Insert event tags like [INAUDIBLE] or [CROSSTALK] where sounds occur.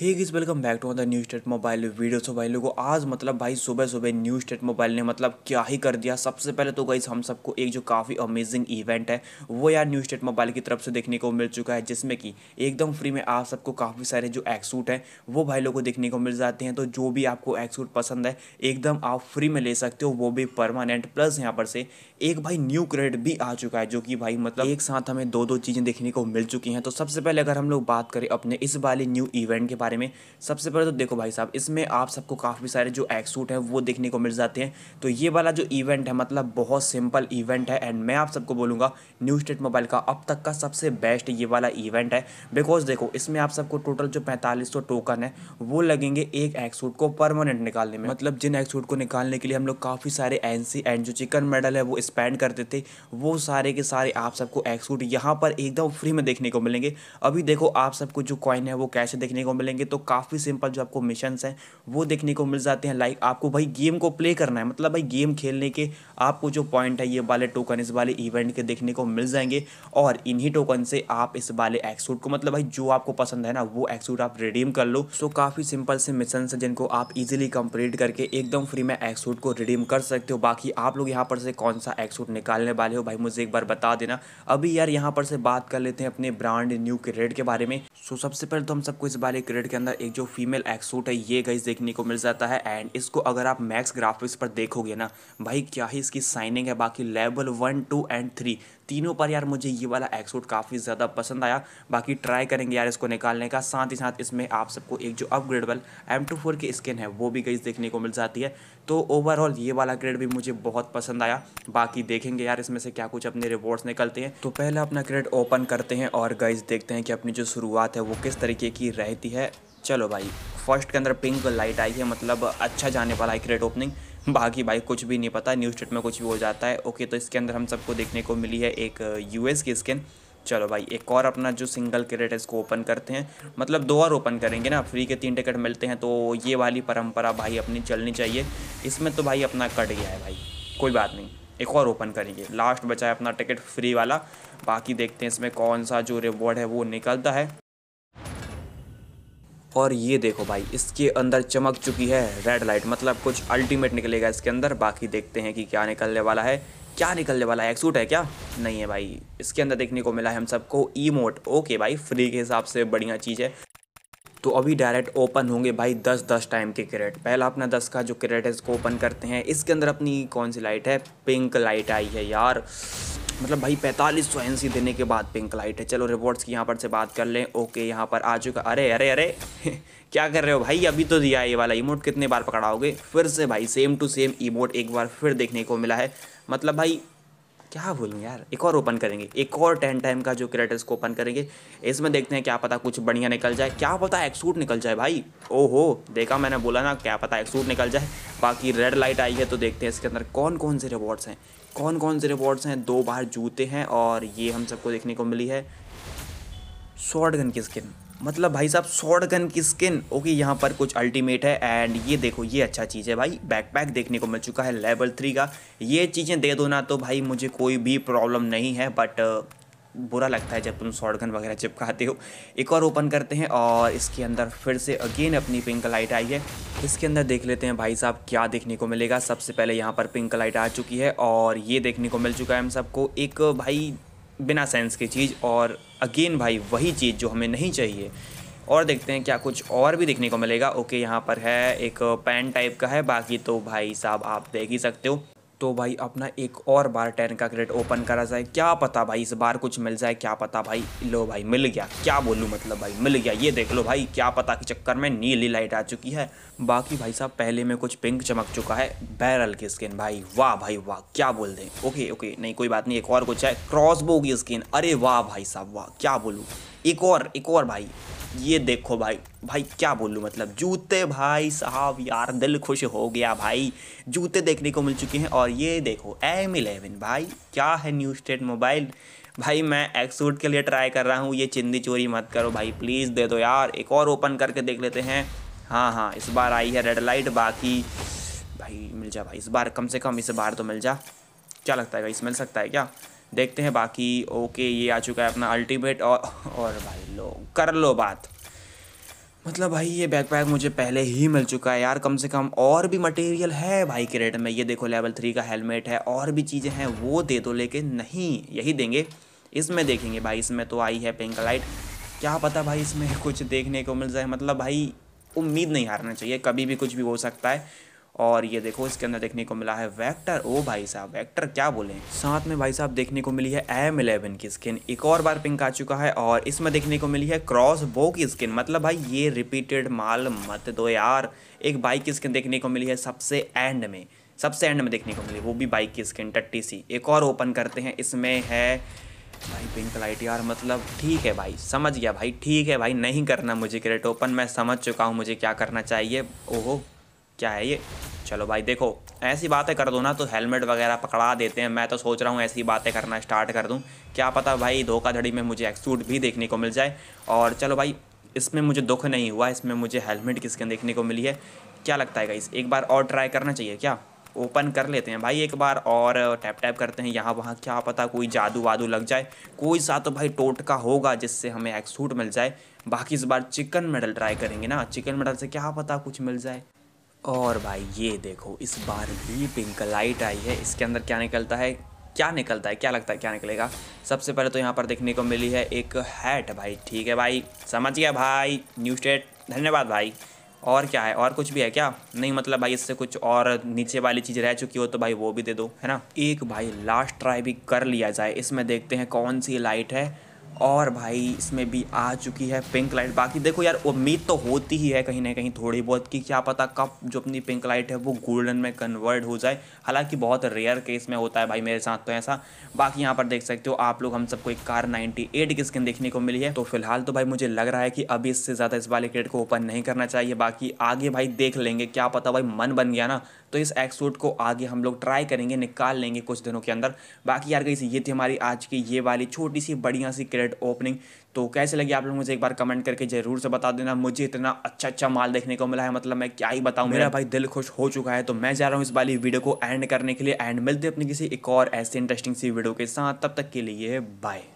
hey guys welcome back to the new state mobile video so भाई लोगों आज मतलब भाई सुबह सुबह न्यू स्टेट मोबाइल ने मतलब क्या ही कर दिया सबसे पहले तो गाइज हम सबको एक जो काफ़ी अमेजिंग इवेंट है वो यार न्यू स्टेट मोबाइल की तरफ से देखने को मिल चुका है जिसमें कि एकदम फ्री में आप सबको काफ़ी सारे जो एक्सूट हैं वो भाई लोग को देखने को मिल जाते हैं तो जो भी आपको एक्सूट पसंद है एकदम आप फ्री में ले सकते हो वो भी परमानेंट प्लस यहाँ पर से एक भाई न्यू क्रेडिट भी आ चुका है जो कि भाई मतलब एक साथ हमें दो दो चीज़ें देखने को मिल चुकी हैं तो सबसे पहले अगर हम लोग बात करें अपने इस वाले न्यू इवेंट के बारे में सबसे पहले तो देखो भाई साहब इसमें आप सबको काफ़ी सारे जो एक्सूट हैं वो देखने को मिल जाते हैं तो ये वाला जो इवेंट है मतलब बहुत सिंपल इवेंट है एंड मैं आप सबको बोलूँगा न्यू स्टेट मोबाइल का अब तक का सबसे बेस्ट ये वाला इवेंट है बिकॉज देखो इसमें आप सबको टोटल जो पैंतालीस टोकन है वो लगेंगे एक एक्सूट को परमानेंट निकालने में मतलब जिन एक्सूट को निकालने के लिए हम लोग काफ़ी सारे एन एंड जो चिकन मेडल है वो स्पेंड करते थे वो सारे के सारे आप सबको एक्सूट यहाँ पर एकदम फ्री में देखने को मिलेंगे अभी देखो आप सबको जो कॉइन है वो कैसे देखने को मिलेंगे करेंगे तो काफ़ी सिंपल जो आपको मिशन हैं वो देखने को मिल जाते हैं लाइक आपको भाई गेम को प्ले करना है मतलब भाई गेम खेलने के आपको जो पॉइंट है ये वाले टोकन इस वाले इवेंट के देखने को मिल जाएंगे और इन्हीं टोकन से आप इस वाले एक्सूट को मतलब भाई जो आपको पसंद है ना वो एक्सूट आप रिडीम कर लो सो काफ़ी सिंपल से मिशन है जिनको आप इजिली कंप्लीट करके एकदम फ्री में एक्सूट को रिडीम कर सकते हो बाकी आप लोग यहाँ पर से कौन सा एक्सूट निकालने वाले हो भाई मुझे एक बार बता देना अभी यार यहाँ पर से बात कर लेते हैं अपने ब्रांड न्यू क्रेडिट के बारे में सो सबसे पहले तो हम सबको इस बारे क्रेड हंड्रेड के अंदर एक जो फीमेल एक्सूट है ये गाइज देखने को मिल जाता है एंड इसको अगर आप मैक्स ग्राफिक्स पर देखोगे ना भाई क्या ही इसकी साइनिंग है बाकी level one two and three तीनों पर यार मुझे ये वाला एक्सूट काफ़ी ज़्यादा पसंद आया बाकी ट्राई करेंगे यार इसको निकालने का साथ ही साथ इसमें आप सबको एक जो अपग्रेडेबल एम टू फोर की स्किन है वो भी गई देखने को मिल जाती है तो ओवरऑल ये वाला ग्रेड भी मुझे बहुत पसंद आया बाकी देखेंगे यार इसमें से क्या कुछ अपने रिवॉर्ड्स निकलते हैं तो पहले अपना ग्रेड ओपन करते हैं और गाइज देखते हैं कि अपनी जो शुरुआत है वो किस तरीके की रहती है चलो भाई फर्स्ट के अंदर पिंक लाइट आई है मतलब अच्छा जाने वाला है क्रेड ओपनिंग बाकी भाई कुछ भी नहीं पता न्यू स्टेट में कुछ भी हो जाता है ओके तो इसके अंदर हम सबको देखने को मिली है एक यूएस की स्किन चलो भाई एक और अपना जो सिंगल क्रेट है इसको ओपन करते हैं मतलब दो और ओपन करेंगे ना फ्री के तीन टिकट मिलते हैं तो ये वाली परंपरा भाई अपनी चलनी चाहिए इसमें तो भाई अपना कट गया है भाई कोई बात नहीं एक और ओपन करेंगे लास्ट बचा है अपना टिकट फ्री वाला बाकी देखते हैं इसमें कौन सा जो रिवॉर्ड है वो निकलता है और ये देखो भाई इसके अंदर चमक चुकी है रेड लाइट मतलब कुछ अल्टीमेट निकलेगा इसके अंदर बाकी देखते हैं कि क्या निकलने वाला है क्या निकलने वाला है एक सूट है क्या नहीं है भाई इसके अंदर देखने को मिला है हम सबको ईमोट ओके भाई फ्री के हिसाब से बढ़िया चीज़ है तो अभी डायरेक्ट ओपन होंगे भाई दस दस टाइम के क्रेट पहला अपना दस का जो क्रेट है इसको ओपन करते हैं इसके अंदर अपनी कौन सी लाइट है पिंक लाइट आई है यार मतलब भाई पैंतालीस सौ एन देने के बाद पिंक लाइट है चलो रिवॉर्ड्स की यहाँ पर से बात कर लें ओके यहाँ पर आ चुका अरे अरे अरे [LAUGHS] क्या कर रहे हो भाई अभी तो दिया है ये वाला इमोट कितने बार पकड़ाओगे फिर से भाई सेम टू सेम इमोट एक बार फिर देखने को मिला है मतलब भाई क्या बोलूँ यार एक और ओपन करेंगे एक और टेन टाइम का जो क्रेट इसको ओपन करेंगे इसमें देखते हैं क्या पता कुछ बढ़िया निकल जाए क्या पता एक्सूट निकल जाए भाई ओहो देखा मैंने बोला ना क्या पता एक्सूट निकल जाए बाकी रेड लाइट आई है तो देखते हैं इसके अंदर कौन कौन से रिवॉर्ड्स हैं कौन कौन से रिवॉर्ड्स हैं दो बार जूते हैं और ये हम सबको देखने को मिली है शॉर्ट गन की स्किन मतलब भाई साहब शॉर्ट गन की स्किन ओके यहाँ पर कुछ अल्टीमेट है एंड ये देखो ये अच्छा चीज़ है भाई बैकपैक देखने को मिल चुका है लेवल थ्री का ये चीज़ें दे दो ना तो भाई मुझे कोई भी प्रॉब्लम नहीं है बट uh, बुरा लगता है जब तुम शॉर्ट गन वगैरह चिपकाते हो एक और ओपन करते हैं और इसके अंदर फिर से अगेन अपनी पिंक लाइट आई है इसके अंदर देख लेते हैं भाई साहब क्या देखने को मिलेगा सबसे पहले यहाँ पर पिंक लाइट आ चुकी है और ये देखने को मिल चुका है हम सबको एक भाई बिना सेंस की चीज़ और अगेन भाई वही चीज़ जो हमें नहीं चाहिए और देखते हैं क्या कुछ और भी देखने को मिलेगा ओके यहाँ पर है एक पैन टाइप का है बाकी तो भाई साहब आप देख ही सकते हो तो भाई अपना एक और बार टेन का क्रेट ओपन करा जाए क्या पता भाई इस बार कुछ मिल जाए क्या पता भाई लो भाई मिल गया क्या बोलूँ मतलब भाई मिल गया ये देख लो भाई क्या पता के चक्कर में नीली लाइट आ चुकी है बाकी भाई साहब पहले में कुछ पिंक चमक चुका है बैरल की स्किन भाई वाह भाई वाह क्या बोल दें ओके ओके नहीं कोई बात नहीं एक और कुछ है क्रॉसबो की स्किन अरे वाह भाई साहब वाह क्या बोलूँ एक और एक और भाई ये देखो भाई भाई क्या बोलू मतलब जूते भाई साहब यार दिल खुश हो गया भाई जूते देखने को मिल चुके हैं और ये देखो एम इलेवन भाई क्या है न्यू स्टेट मोबाइल भाई मैं एक्सूट के लिए ट्राई कर रहा हूँ ये चिंदी चोरी मत करो भाई प्लीज़ दे दो यार एक और ओपन करके देख लेते हैं हाँ हाँ इस बार आई है रेड लाइट बाकी भाई मिल जा भाई इस बार कम से कम इस बार तो मिल जा क्या लगता है भाई मिल सकता है क्या देखते हैं बाकी ओके ये आ चुका है अपना अल्टीमेट और और भाई लो कर लो बात मतलब भाई ये बैकपैक मुझे पहले ही मिल चुका है यार कम से कम और भी मटेरियल है भाई के रेट में ये देखो लेवल थ्री का हेलमेट है और भी चीज़ें हैं वो दे दो लेकिन नहीं यही देंगे इसमें देखेंगे भाई इसमें तो आई है पिंक लाइट क्या पता भाई इसमें [LAUGHS] कुछ देखने को मिल जाए मतलब भाई उम्मीद नहीं हारना चाहिए कभी भी कुछ भी हो सकता है और ये देखो इसके अंदर देखने को मिला है वैक्टर ओ भाई साहब वैक्टर क्या बोले साथ में भाई साहब देखने को मिली है एम इलेवन की स्किन एक और बार पिंक आ चुका है और इसमें देखने को मिली है क्रॉस बो की स्किन मतलब भाई ये रिपीटेड माल मत दो यार एक बाइक की स्किन देखने को मिली है सबसे एंड में सबसे एंड में देखने को मिली वो भी बाइक की स्किन टट्टी सी एक और ओपन करते हैं इसमें है भाई पिंक लाइट यार मतलब ठीक है भाई समझ गया भाई ठीक है भाई नहीं करना मुझे क्रेट ओपन मैं समझ चुका हूँ मुझे क्या करना चाहिए ओहो क्या है ये चलो भाई देखो ऐसी बातें कर दो ना तो हेलमेट वगैरह पकड़ा देते हैं मैं तो सोच रहा हूँ ऐसी बातें करना स्टार्ट कर दूँ क्या पता भाई धोखाधड़ी में मुझे एक्सूट भी देखने को मिल जाए और चलो भाई इसमें मुझे दुख नहीं हुआ इसमें मुझे हेलमेट किसके देखने को मिली है क्या लगता है गाइस एक बार और ट्राई करना चाहिए क्या ओपन कर लेते हैं भाई एक बार और टैप टैप करते हैं यहाँ वहाँ क्या पता कोई जादू वादू लग जाए कोई सा तो भाई टोटका होगा जिससे हमें एक्सूट मिल जाए बाकी इस बार चिकन मेडल ट्राई करेंगे ना चिकन मेडल से क्या पता कुछ मिल जाए और भाई ये देखो इस बार भी पिंक लाइट आई है इसके अंदर क्या निकलता है क्या निकलता है क्या लगता है क्या निकलेगा सबसे पहले तो यहाँ पर देखने को मिली है एक हैट भाई ठीक है भाई समझ गया भाई न्यू स्टेट धन्यवाद भाई और क्या है और कुछ भी है क्या नहीं मतलब भाई इससे कुछ और नीचे वाली चीज़ रह चुकी हो तो भाई वो भी दे दो है ना एक भाई लास्ट ट्राई भी कर लिया जाए इसमें देखते हैं कौन सी लाइट है और भाई इसमें भी आ चुकी है पिंक लाइट बाकी देखो यार उम्मीद तो होती ही है कहीं ना कहीं थोड़ी बहुत कि क्या पता कब जो अपनी पिंक लाइट है वो गोल्डन में कन्वर्ट हो जाए हालांकि बहुत रेयर केस में होता है भाई मेरे साथ तो ऐसा बाकी यहाँ पर देख सकते हो आप लोग हम सबको एक कार 98 की स्किन देखने को मिली है तो फिलहाल तो भाई मुझे लग रहा है कि अभी इससे ज़्यादा इस वाले क्रेड को ओपन नहीं करना चाहिए बाकी आगे भाई देख लेंगे क्या पता भाई मन बन गया ना तो इस एक्स को आगे हम लोग ट्राई करेंगे निकाल लेंगे कुछ दिनों के अंदर बाकी यार गई ये थी हमारी आज की ये वाली छोटी सी बढ़िया सी क्रेडिट ओपनिंग तो कैसे लगी आप लोग मुझे एक बार कमेंट करके जरूर से बता देना मुझे इतना अच्छा अच्छा माल देखने को मिला है मतलब मैं क्या ही बताऊँ मेरा भाई दिल खुश हो चुका है तो मैं जा रहा हूँ इस वाली वीडियो को एंड करने के लिए एंड मिलते अपनी किसी एक और ऐसे इंटरेस्टिंग सी वीडियो के साथ तब तक के लिए बाय